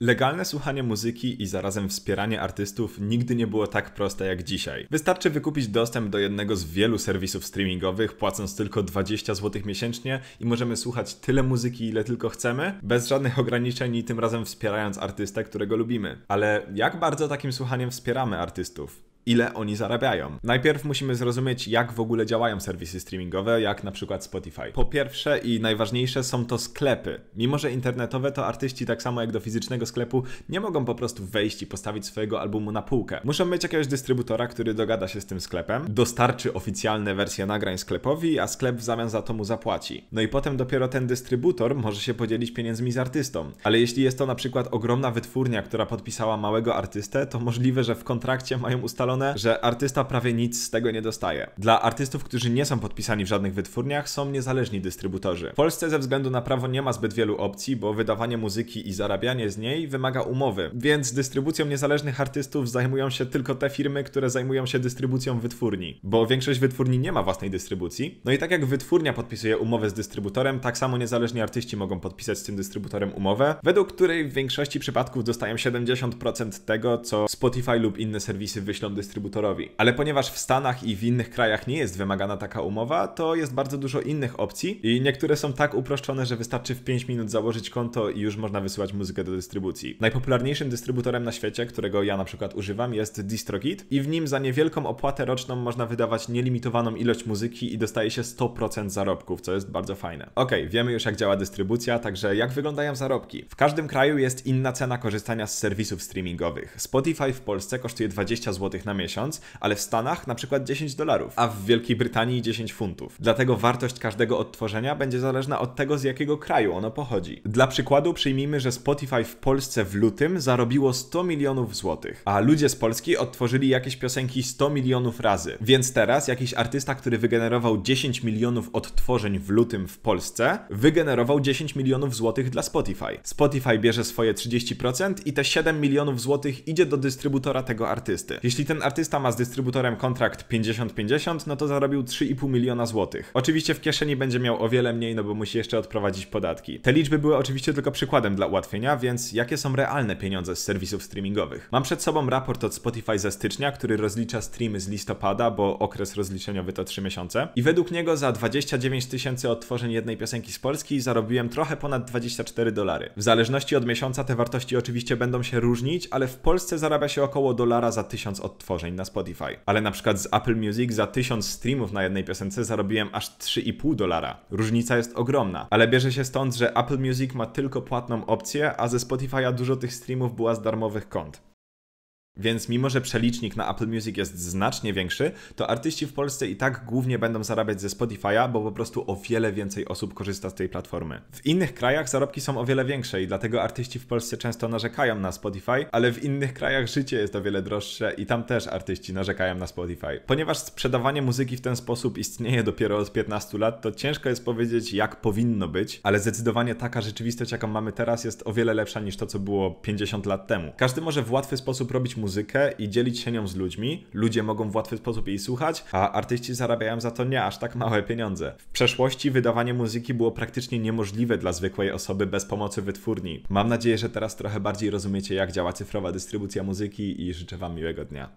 Legalne słuchanie muzyki i zarazem wspieranie artystów nigdy nie było tak proste jak dzisiaj. Wystarczy wykupić dostęp do jednego z wielu serwisów streamingowych, płacąc tylko 20 zł miesięcznie i możemy słuchać tyle muzyki, ile tylko chcemy, bez żadnych ograniczeń i tym razem wspierając artystę, którego lubimy. Ale jak bardzo takim słuchaniem wspieramy artystów? ile oni zarabiają. Najpierw musimy zrozumieć, jak w ogóle działają serwisy streamingowe, jak na przykład Spotify. Po pierwsze i najważniejsze są to sklepy. Mimo, że internetowe, to artyści tak samo jak do fizycznego sklepu nie mogą po prostu wejść i postawić swojego albumu na półkę. Muszą mieć jakiegoś dystrybutora, który dogada się z tym sklepem, dostarczy oficjalne wersje nagrań sklepowi, a sklep w zamian za to mu zapłaci. No i potem dopiero ten dystrybutor może się podzielić pieniędzmi z artystą. Ale jeśli jest to na przykład ogromna wytwórnia, która podpisała małego artystę, to możliwe, że w kontrakcie mają ustalone stronę, że artysta prawie nic z tego nie dostaje. Dla artystów, którzy nie są podpisani w żadnych wytwórniach, są niezależni dystrybutorzy. W Polsce ze względu na prawo nie ma zbyt wielu opcji, bo wydawanie muzyki i zarabianie z niej wymaga umowy, więc dystrybucją niezależnych artystów zajmują się tylko te firmy, które zajmują się dystrybucją wytwórni, bo większość wytwórni nie ma własnej dystrybucji. No i tak jak wytwórnia podpisuje umowę z dystrybutorem, tak samo niezależni artyści mogą podpisać z tym dystrybutorem umowę, według której w większości przypadków dostają 70% tego, co Spotify lub inne serwisy wyślą dystrybutorom dystrybutorowi. Ale ponieważ w Stanach i w innych krajach nie jest wymagana taka umowa, to jest bardzo dużo innych opcji i niektóre są tak uproszczone, że wystarczy w 5 minut założyć konto i już można wysyłać muzykę do dystrybucji. Najpopularniejszym dystrybutorem na świecie, którego ja na przykład używam, jest DistroKid i w nim za niewielką opłatę roczną można wydawać nielimitowaną ilość muzyki i dostaje się 100% zarobków, co jest bardzo fajne. Ok, wiemy już jak działa dystrybucja, także jak wyglądają zarobki? W każdym kraju jest inna cena korzystania z serwisów streamingowych. Spotify w Polsce kosztuje 20 zł na miesiąc, ale w Stanach na przykład 10 dolarów, a w Wielkiej Brytanii 10 funtów. Dlatego wartość każdego odtworzenia będzie zależna od tego, z jakiego kraju ono pochodzi. Dla przykładu przyjmijmy, że Spotify w Polsce w lutym zarobiło 100 milionów złotych, a ludzie z Polski odtworzyli jakieś piosenki 100 milionów razy. Więc teraz jakiś artysta, który wygenerował 10 milionów odtworzeń w lutym w Polsce, wygenerował 10 milionów złotych dla Spotify. Spotify bierze swoje 30% i te 7 milionów złotych idzie do dystrybutora tego artysty. Jeśli ten artysta ma z dystrybutorem kontrakt 50-50, no to zarobił 3,5 miliona złotych. Oczywiście w kieszeni będzie miał o wiele mniej, no bo musi jeszcze odprowadzić podatki. Te liczby były oczywiście tylko przykładem dla ułatwienia, więc jakie są realne pieniądze z serwisów streamingowych? Mam przed sobą raport od Spotify ze stycznia, który rozlicza streamy z listopada, bo okres rozliczeniowy to 3 miesiące. I według niego za 29 tysięcy odtworzeń jednej piosenki z Polski zarobiłem trochę ponad 24 dolary. W zależności od miesiąca te wartości oczywiście będą się różnić, ale w Polsce zarabia się około dolara za 1000 odtworzeń utworzeń na Spotify. Ale na przykład z Apple Music za 1000 streamów na jednej piosence zarobiłem aż 3,5 dolara. Różnica jest ogromna, ale bierze się stąd, że Apple Music ma tylko płatną opcję, a ze Spotify'a dużo tych streamów była z darmowych kont. Więc mimo, że przelicznik na Apple Music jest znacznie większy, to artyści w Polsce i tak głównie będą zarabiać ze Spotify'a, bo po prostu o wiele więcej osób korzysta z tej platformy. W innych krajach zarobki są o wiele większe i dlatego artyści w Polsce często narzekają na Spotify, ale w innych krajach życie jest o wiele droższe i tam też artyści narzekają na Spotify. Ponieważ sprzedawanie muzyki w ten sposób istnieje dopiero od 15 lat, to ciężko jest powiedzieć, jak powinno być, ale zdecydowanie taka rzeczywistość, jaką mamy teraz, jest o wiele lepsza niż to, co było 50 lat temu. Każdy może w łatwy sposób robić muzykę muzykę i dzielić się nią z ludźmi. Ludzie mogą w łatwy sposób jej słuchać, a artyści zarabiają za to nie aż tak małe pieniądze. W przeszłości wydawanie muzyki było praktycznie niemożliwe dla zwykłej osoby bez pomocy wytwórni. Mam nadzieję, że teraz trochę bardziej rozumiecie, jak działa cyfrowa dystrybucja muzyki i życzę Wam miłego dnia.